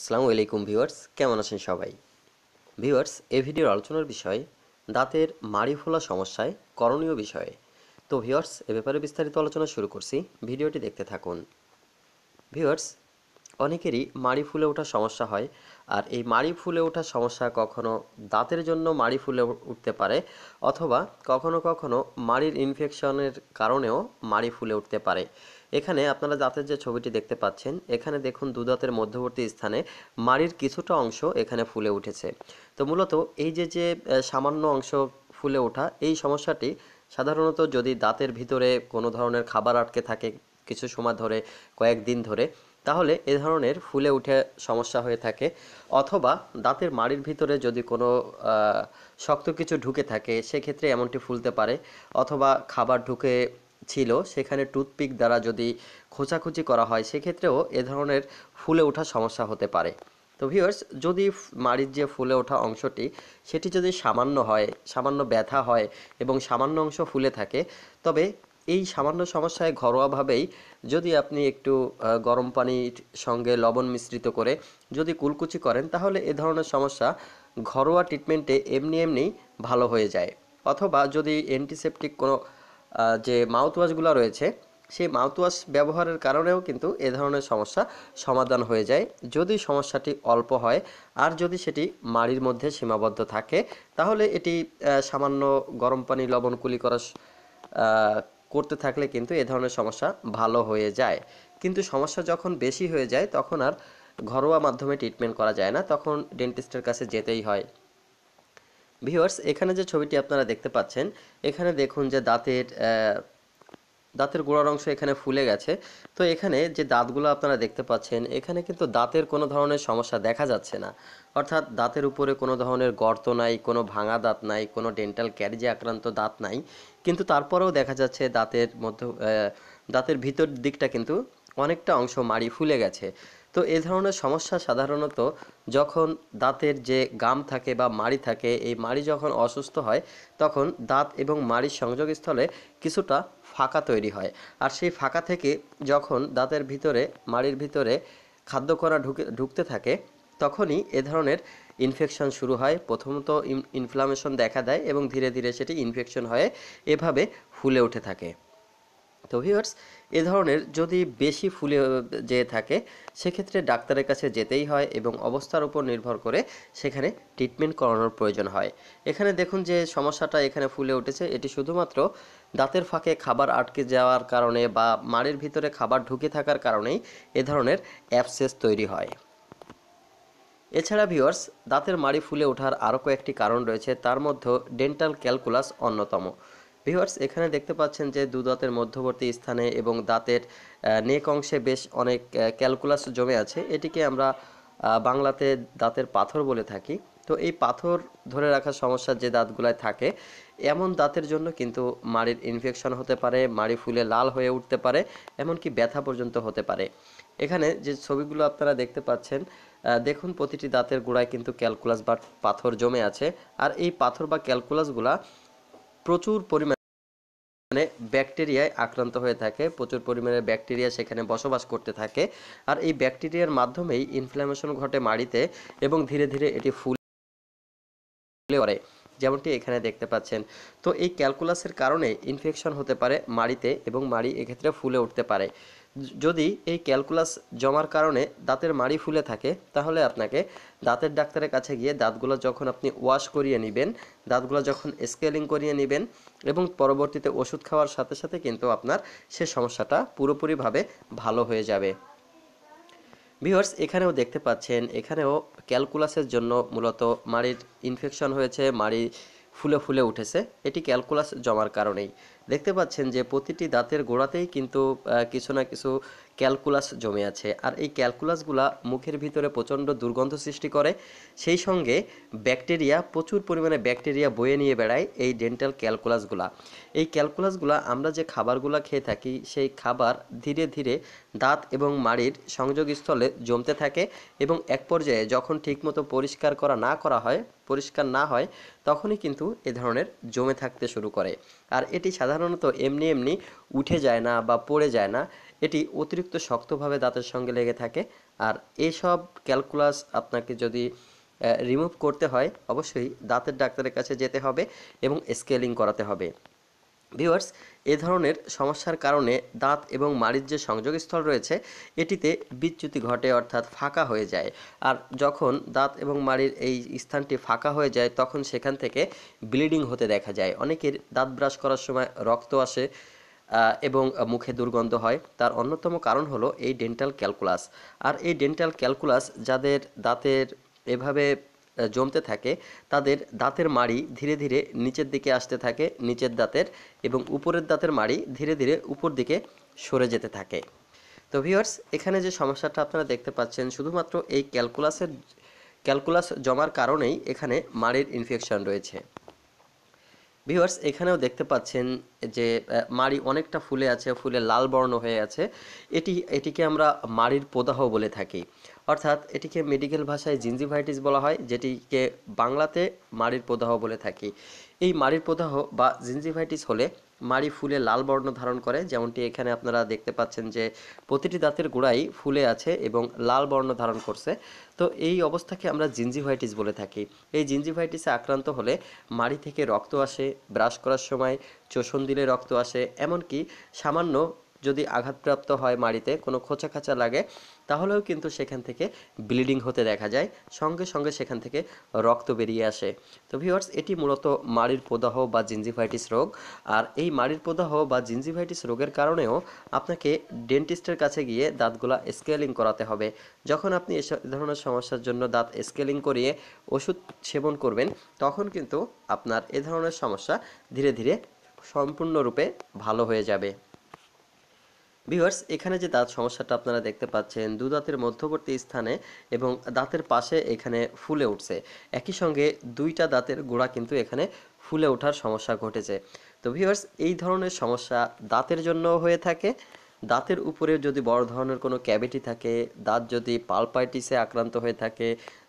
আসসালামু আলাইকুম ভিউয়ার্স কেমন আছেন সবাই ভিউয়ার্স এ ভিডিওর আলোচনার বিষয় দাঁতের মাড়ি ফোলা সমস্যায় করণীয় বিষয়ে তো ভিউয়ার্স এ ব্যাপারে বিস্তারিত আলোচনা শুরু করছি ভিডিওটি দেখতে থাকুন ভিউয়ার্স অনেকেরই মাড়ি ফুলে ওঠার সমস্যা হয় আর এই মাড়ি ফুলে ওঠার সমস্যা কখনো দাঁতের জন্য মাড়ি ফুলে উঠতে পারে অথবা কখনো কখনো মাড়ির ইনফেকশনের কারণেও মাড়ি ফুলে উঠতে পারে এখানে আপনারা দাঁতের যে ছবিটি দেখতে পাচ্ছেন এখানে দেখুন দুদাঁতের মধ্যবর্তী স্থানে মাড়ির কিছুটা অংশ এখানে ফুলে উঠেছে তো মূলত এই যে যে সামান্য অংশ ফুলে ওঠা এই সমস্যাটি সাধারণত যদি দাঁতের ভিতরে কোনো ধরনের খাবার আটকে থাকে কিছু সময় ধরে কয়েকদিন ধরে তাহলে এ ধরনের ফুলে উঠে সমস্যা হয়ে থাকে অথবা দাঁতের মাড়ির ভিতরে যদি কোনো শক্ত কিছু ঢুকে থাকে সেক্ষেত্রে এমনটি ফুলতে পারে অথবা খাবার ঢুকে ছিল সেখানে টুথপিক দ্বারা যদি খোঁচাখুচি করা হয় সেক্ষেত্রেও এ ধরনের ফুলে ওঠা সমস্যা হতে পারে তো ভিউয়ার্স যদি মাড়ির যে ফুলে ওঠা অংশটি সেটি যদি সামান্য হয় সামান্য ব্যথা হয় এবং সামান্য অংশ ফুলে থাকে তবে এই সামান্য সমস্যায় ঘরোয়াভাবেই যদি আপনি একটু গরম পানির সঙ্গে লবণ মিশ্রিত করে যদি কুলকুচি করেন তাহলে এ ধরনের সমস্যা ঘরোয়া ট্রিটমেন্টে এমনি এমনি ভালো হয়ে যায় অথবা যদি অ্যান্টিসেপটিক কোনো যে মাউথওয়াশগুলো রয়েছে সেই মাউথওয়াশ ব্যবহারের কারণেও কিন্তু এ ধরনের সমস্যা সমাধান হয়ে যায় যদি সমস্যাটি অল্প হয় আর যদি সেটি মাড়ির মধ্যে সীমাবদ্ধ থাকে তাহলে এটি সামান্য গরম পানি লবণ কুলি করা করতে থাকলে কিন্তু এ ধরনের সমস্যা ভালো হয়ে যায় কিন্তু সমস্যা যখন বেশি হয়ে যায় তখন আর ঘরোয়া মাধ্যমে ট্রিটমেন্ট করা যায় না তখন ডেন্টিস্টের কাছে যেতেই হয় ভিউয়ার্স এখানে যে ছবিটি আপনারা দেখতে পাচ্ছেন এখানে দেখুন যে দাঁতের দাঁতের গোড়ার অংশ এখানে ফুলে গেছে তো এখানে যে দাঁতগুলো আপনারা দেখতে পাচ্ছেন এখানে কিন্তু দাঁতের কোনো ধরনের সমস্যা দেখা যাচ্ছে না অর্থাৎ দাঁতের উপরে কোনো ধরনের গর্ত নাই কোনো ভাঙা দাঁত নাই কোনো ডেন্টাল ক্যারিজে আক্রান্ত দাঁত নাই কিন্তু তারপরেও দেখা যাচ্ছে দাঁতের মধ্যে দাঁতের ভিতর দিকটা কিন্তু অনেকটা অংশ মাড়ি ফুলে গেছে তো এ ধরনের সমস্যা সাধারণত যখন দাঁতের যে গাম থাকে বা মাড়ি থাকে এই মাড়ি যখন অসুস্থ হয় তখন দাঁত এবং মাড়ির সংযোগস্থলে কিছুটা ফাঁকা তৈরি হয় আর সেই ফাঁকা থেকে যখন দাঁতের ভিতরে মাড়ির ভিতরে খাদ্যকণা ঢুকে ঢুকতে থাকে তখনই এ ধরনের ইনফেকশন শুরু হয় প্রথমত ইনফ্লামেশন দেখা দেয় এবং ধীরে ধীরে সেটি ইনফেকশন হয়ে এভাবে ফুলে উঠে থাকে তো ভিউয়ার্স এ ধরনের যদি বেশি ফুলে যেয়ে থাকে সেক্ষেত্রে ডাক্তারের কাছে যেতেই হয় এবং অবস্থার উপর নির্ভর করে সেখানে ট্রিটমেন্ট করানোর প্রয়োজন হয় এখানে দেখুন যে সমস্যাটা এখানে ফুলে উঠেছে এটি শুধুমাত্র দাঁতের ফাঁকে খাবার আটকে যাওয়ার কারণে বা মাড়ির ভিতরে খাবার ঢুকে থাকার কারণেই এ ধরনের অ্যাপসেস তৈরি হয় এছাড়া ভিউয়ার্স দাঁতের মাড়ি ফুলে ওঠার আরও কয়েকটি কারণ রয়েছে তার মধ্যে ডেন্টাল ক্যালকুলাস অন্যতম ভিউয়ার্স এখানে দেখতে পাচ্ছেন যে দু দাঁতের মধ্যবর্তী স্থানে এবং দাঁতের নেক অংশে বেশ অনেক ক্যালকুলাস জমে আছে এটিকে আমরা বাংলাতে দাঁতের পাথর বলে থাকি তো এই পাথর ধরে রাখার সমস্যা যে দাঁতগুলায় থাকে এমন দাঁতের জন্য কিন্তু মাড়ির ইনফেকশন হতে পারে মাড়ি ফুলে লাল হয়ে উঠতে পারে এমনকি ব্যথা পর্যন্ত হতে পারে এখানে যে ছবিগুলো আপনারা দেখতে পাচ্ছেন দেখুন প্রতিটি দাঁতের গোড়ায় কিন্তু ক্যালকুলাস বা পাথর জমে আছে আর এই পাথর বা ক্যালকুলাসগুলা প্রচুর পরিমাণে ব্যাকটেরিয়ায় আক্রান্ত হয়ে থাকে প্রচুর পরিমাণে ব্যাকটেরিয়া সেখানে বসবাস করতে থাকে আর এই ব্যাকটেরিয়ার মাধ্যমেই ইনফ্ল্যামেশন ঘটে মাড়িতে এবং ধীরে ধীরে এটি ফুলে ওড়ে যেমনটি এখানে দেখতে পাচ্ছেন তো এই ক্যালকুলাসের কারণে ইনফেকশন হতে পারে মাড়িতে এবং মাড়ি এক্ষেত্রে ফুলে উঠতে পারে যদি এই ক্যালকুলাস জমার কারণে দাঁতের মাড়ি ফুলে থাকে তাহলে আপনাকে দাঁতের ডাক্তারের কাছে গিয়ে দাঁতগুলো যখন আপনি ওয়াশ করিয়ে নেবেন দাঁতগুলো যখন স্কেলিং করিয়ে নেবেন এবং পরবর্তীতে ওষুধ খাওয়ার সাথে সাথে কিন্তু আপনার সে সমস্যাটা পুরোপুরিভাবে ভালো হয়ে যাবে ভিউয়ার্স এখানেও দেখতে পাচ্ছেন এখানেও ক্যালকুলাসের জন্য মূলত মাড়ির ইনফেকশন হয়েছে মাড়ি ফুলে ফুলে উঠেছে এটি ক্যালকুলাস জমার কারণেই দেখতে পাচ্ছেন যে প্রতিটি দাঁতের গোড়াতেই কিন্তু কিছু না কিছু ক্যালকুলাস জমে আছে আর এই ক্যালকুলাসগুলা মুখের ভিতরে প্রচণ্ড দুর্গন্ধ সৃষ্টি করে সেই সঙ্গে ব্যাকটেরিয়া প্রচুর পরিমাণে ব্যাকটেরিয়া বয়ে নিয়ে বেড়ায় এই ডেন্টাল ক্যালকুলাসগুলা এই ক্যালকুলাসগুলা আমরা যে খাবারগুলো খেয়ে থাকি সেই খাবার ধীরে ধীরে দাঁত এবং মাড়ির সংযোগস্থলে জমতে থাকে এবং এক পর্যায়ে যখন ঠিকমতো পরিষ্কার করা না করা হয় পরিষ্কার না হয় তখনই কিন্তু এ ধরনের জমে থাকতে শুরু করে আর এটি সাধারণত এমনি এমনি উঠে যায় না বা পড়ে যায় না এটি অতিরিক্ত শক্তভাবে দাঁতের সঙ্গে লেগে থাকে আর এসব ক্যালকুলাস আপনাকে যদি রিমুভ করতে হয় অবশ্যই দাঁতের ডাক্তারের কাছে যেতে হবে এবং স্কেলিং করাতে হবে ভিউয়ার্স এ ধরনের সমস্যার কারণে দাঁত এবং মাড়ির যে সংযোগস্থল রয়েছে এটিতে বিচ্যুতি ঘটে অর্থাৎ ফাঁকা হয়ে যায় আর যখন দাঁত এবং মাড়ির এই স্থানটি ফাঁকা হয়ে যায় তখন সেখান থেকে ব্লিডিং হতে দেখা যায় অনেকের দাঁত ব্রাশ করার সময় রক্ত আসে এবং মুখে দুর্গন্ধ হয় তার অন্যতম কারণ হলো এই ডেন্টাল ক্যালকুলাস আর এই ডেন্টাল ক্যালকুলাস যাদের দাঁতের এভাবে জমতে থাকে তাদের দাঁতের মাড়ি ধীরে ধীরে নিচের দিকে আসতে থাকে নিচের দাঁতের এবং উপরের দাঁতের মাড়ি ধীরে ধীরে উপর দিকে সরে যেতে থাকে তো ভিউয়ার্স এখানে যে সমস্যাটা আপনারা দেখতে পাচ্ছেন শুধুমাত্র এই ক্যালকুলাসের ক্যালকুলাস জমার কারণেই এখানে মাড়ির ইনফেকশন রয়েছে ভিউয়ার্স এখানেও দেখতে পাচ্ছেন যে মাড়ি অনেকটা ফুলে আছে ফুলে লাল বর্ণ হয়ে আছে এটি এটিকে আমরা মাড়ির প্রদাহ বলে থাকি অর্থাৎ এটিকে মেডিকেল ভাষায় জিঞ্জিভাইটিস বলা হয় যেটিকে বাংলাতে মাড়ির প্রদাহ বলে থাকি এই মাড়ির প্রদাহ বা জিঞ্জিভাইটিস হলে মাড়ি ফুলে লাল বর্ণ ধারণ করে যেমনটি এখানে আপনারা দেখতে পাচ্ছেন যে প্রতিটি দাঁতের গোড়াই ফুলে আছে এবং লাল বর্ণ ধারণ করছে তো এই অবস্থাকে আমরা জিঞ্জিভাইটিস বলে থাকি এই জিঞ্জিভাইটিসে আক্রান্ত হলে মাড়ি থেকে রক্ত আসে ব্রাশ করার সময় চোষণ দিলে রক্ত আসে এমনকি সামান্য যদি আঘাতপ্রাপ্ত হয় মাড়িতে কোনো খোঁচা খাঁচা লাগে তাহলেও কিন্তু সেখান থেকে ব্লিডিং হতে দেখা যায় সঙ্গে সঙ্গে সেখান থেকে রক্ত বেরিয়ে আসে তো ভিওয়ার্স এটি মূলত মাড়ির প্রদাহ বা জিঞ্জিভাইটিস রোগ আর এই মাড়ির প্রদাহ বা জিঞ্জিভাইটিস রোগের কারণেও আপনাকে ডেন্টিস্টের কাছে গিয়ে দাঁতগুলা স্কেলিং করাতে হবে যখন আপনি এ ধরনের সমস্যার জন্য দাঁত স্কেলিং করিয়ে ওষুধ সেবন করবেন তখন কিন্তু আপনার এ ধরনের সমস্যা ধীরে ধীরে সম্পূর্ণরূপে ভালো হয়ে যাবে ভিউয়ার্স এখানে যে দাঁত সমস্যাটা আপনারা দেখতে পাচ্ছেন দু দাঁতের মধ্যবর্তী স্থানে এবং দাঁতের পাশে এখানে ফুলে উঠছে একই সঙ্গে দুইটা দাঁতের গোড়া কিন্তু এখানে ফুলে ওঠার সমস্যা ঘটেছে তো ভিউয়ার্স এই ধরনের সমস্যা দাঁতের জন্য হয়ে থাকে দাঁতের উপরে যদি বড় ধরনের কোনো ক্যাভিটি থাকে দাঁত যদি পালপাইটিসে আক্রান্ত হয়ে থাকে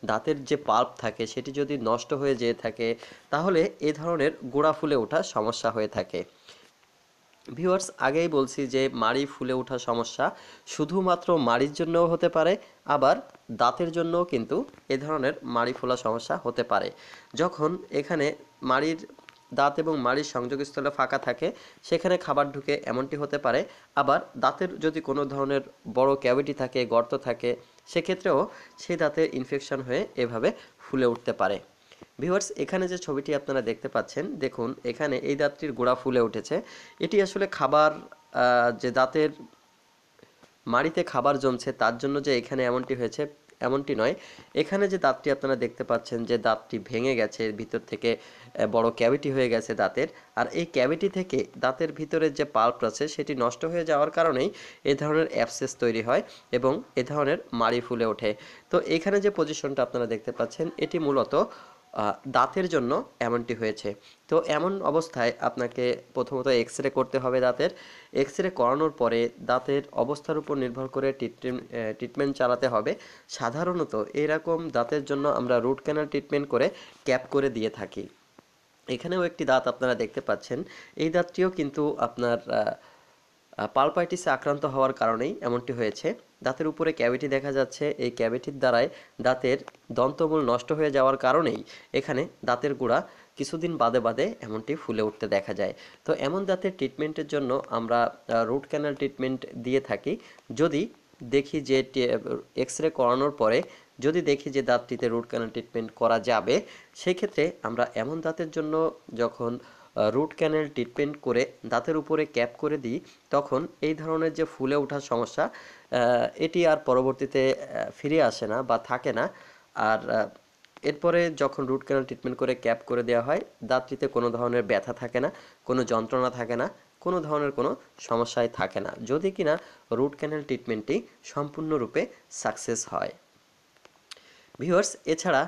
দাঁতের যে পাল্প থাকে সেটি যদি নষ্ট হয়ে যেয়ে থাকে তাহলে এ ধরনের গোড়া ফুলে ওঠা সমস্যা হয়ে থাকে ভিউয়ার্স আগেই বলছি যে মাড়ি ফুলে ওঠা সমস্যা শুধুমাত্র মাড়ির জন্যও হতে পারে আবার দাঁতের জন্যও কিন্তু এ ধরনের মাড়ি ফোলা সমস্যা হতে পারে যখন এখানে মাড়ির দাঁত এবং মাড়ির সংযোগস্থলে ফাঁকা থাকে সেখানে খাবার ঢুকে এমনটি হতে পারে আবার দাঁতের যদি কোনো ধরনের বড় ক্যাভিটি থাকে গর্ত থাকে সেক্ষেত্রেও সেই দাঁতের ইনফেকশন হয়ে এভাবে ফুলে উঠতে পারে ভিউয়ার্স এখানে যে ছবিটি আপনারা দেখতে পাচ্ছেন দেখুন এখানে এই দাঁতটির গোড়া ফুলে উঠেছে এটি আসলে খাবার যে দাঁতের মাড়িতে খাবার জমছে তার জন্য যে এখানে এমনটি হয়েছে এমনটি নয় এখানে যে দাঁতটি আপনারা দেখতে পাচ্ছেন যে দাঁতটি ভেঙে গেছে ভিতর থেকে বড় ক্যাভিটি হয়ে গেছে দাঁতের আর এই ক্যাভিটি থেকে দাঁতের ভিতরের যে পাল্প আছে সেটি নষ্ট হয়ে যাওয়ার কারণেই এ ধরনের অ্যাপসেস তৈরি হয় এবং এ ধরনের মাড়ি ফুলে ওঠে তো এখানে যে পজিশনটা আপনারা দেখতে পাচ্ছেন এটি মূলত দাঁতের জন্য এমনটি হয়েছে তো এমন অবস্থায় আপনাকে প্রথমত এক্স রে করতে হবে দাঁতের এক্স রে করানোর পরে দাঁতের অবস্থার উপর নির্ভর করে ট্রিটমেন্ট চালাতে হবে সাধারণত এরকম দাঁতের জন্য আমরা রুট ক্যানাল ট্রিটমেন্ট করে ক্যাপ করে দিয়ে থাকি এখানেও একটি দাঁত আপনারা দেখতে পাচ্ছেন এই দাঁতটিও কিন্তু আপনার পালপাইটিসে আক্রান্ত হওয়ার কারণেই এমনটি হয়েছে দাঁতের উপরে ক্যাভিটি দেখা যাচ্ছে এই ক্যাভিটির দ্বারাই দাঁতের দন্তমূল নষ্ট হয়ে যাওয়ার কারণেই এখানে দাঁতের গোড়া কিছুদিন বাদে বাদে এমনটি ফুলে উঠতে দেখা যায় তো এমন দাঁতের ট্রিটমেন্টের জন্য আমরা রুট ক্যানাল ট্রিটমেন্ট দিয়ে থাকি যদি দেখি যে এক্স রে করানোর পরে যদি দেখি যে দাঁতটিতে রুট ক্যানাল ট্রিটমেন্ট করা যাবে সেক্ষেত্রে আমরা এমন দাঁতের জন্য যখন রুট ক্যানেল ট্রিটমেন্ট করে দাঁতের উপরে ক্যাপ করে দিই তখন এই ধরনের যে ফুলে ওঠার সমস্যা এটি আর পরবর্তীতে ফিরে আসে না বা থাকে না আর এরপরে যখন রুট ক্যানেল ট্রিটমেন্ট করে ক্যাপ করে দেওয়া হয় দাঁতটিতে কোনো ধরনের ব্যথা থাকে না কোনো যন্ত্রণা থাকে না কোনো ধরনের কোনো সমস্যায় থাকে না যদি কি না রুট ক্যানেল ট্রিটমেন্টটি সম্পূর্ণরূপে সাকসেস হয় ভিউয়ার্স এছাড়া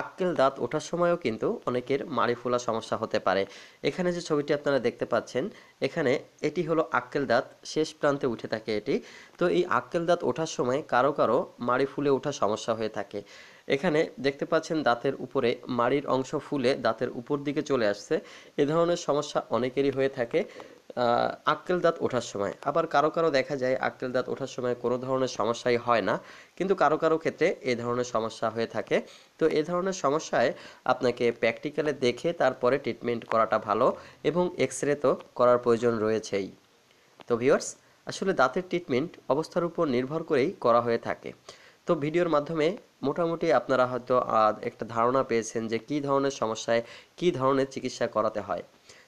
আক্কেল দাঁত ওঠার সময়ও কিন্তু অনেকের মাড়ি ফোলা সমস্যা হতে পারে এখানে যে ছবিটি আপনারা দেখতে পাচ্ছেন এখানে এটি হলো আক্কেল দাঁত শেষ প্রান্তে উঠে থাকে এটি তো এই আক্কেল দাঁত ওঠার সময় কারো কারো মাড়ি ফুলে ওঠার সমস্যা হয়ে থাকে এখানে দেখতে পাচ্ছেন দাঁতের উপরে মাড়ির অংশ ফুলে দাঁতের উপর দিকে চলে আসছে এ ধরনের সমস্যা অনেকেরই হয়ে থাকে আক্কেল দাঁত ওঠার সময় আবার কারো কারো দেখা যায় আক্কেল দাঁত ওঠার সময় কোনো ধরনের সমস্যাই হয় না কিন্তু কারো কারো ক্ষেত্রে এ ধরনের সমস্যা হয়ে থাকে তো এ ধরনের সমস্যায় আপনাকে প্র্যাকটিক্যালে দেখে তারপরে ট্রিটমেন্ট করাটা ভালো এবং এক্স রে তো করার প্রয়োজন রয়েছেই তো ভিওর্স আসলে দাঁতের ট্রিটমেন্ট অবস্থার উপর নির্ভর করেই করা হয়ে থাকে তো ভিডিওর মাধ্যমে মোটামুটি আপনারা হয়তো একটা ধারণা পেয়েছেন যে কি ধরনের সমস্যায় কি ধরনের চিকিৎসা করাতে হয়